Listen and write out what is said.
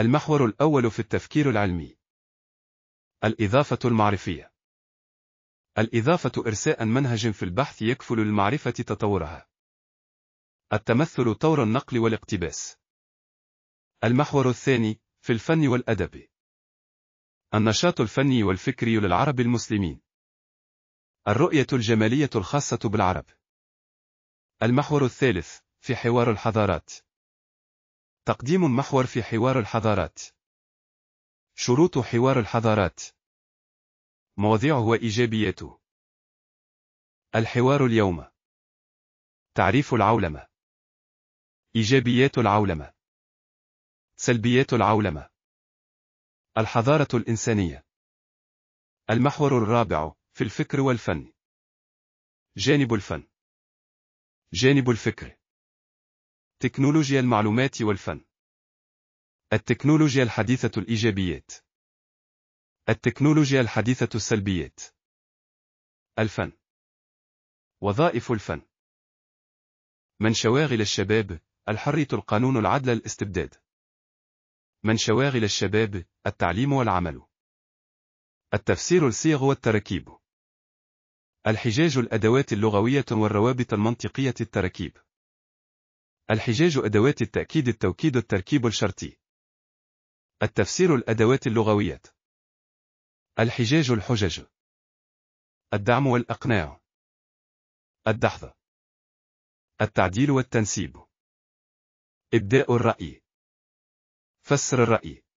المحور الأول في التفكير العلمي الإضافة المعرفية الإضافة إرساء منهج في البحث يكفل المعرفة تطورها التمثل طور النقل والاقتباس المحور الثاني في الفن والأدب النشاط الفني والفكري للعرب المسلمين الرؤية الجمالية الخاصة بالعرب المحور الثالث في حوار الحضارات تقديم محور في حوار الحضارات شروط حوار الحضارات مواضيعه وإيجابياته الحوار اليوم تعريف العولمة إيجابيات العولمة سلبيات العولمة الحضارة الإنسانية المحور الرابع في الفكر والفن جانب الفن جانب الفكر تكنولوجيا المعلومات والفن التكنولوجيا الحديثة الإيجابيات التكنولوجيا الحديثة السلبيات الفن وظائف الفن من شواغل الشباب الحرية القانون العدل الاستبداد من شواغل الشباب التعليم والعمل التفسير الصيغ والتركيب الحجاج الأدوات اللغوية والروابط المنطقية التركيب الحجاج أدوات التأكيد التوكيد التركيب الشرطي التفسير الأدوات اللغوية الحجاج الحجج الدعم والإقناع الدحض التعديل والتنسيب إبداء الرأي فسر الرأي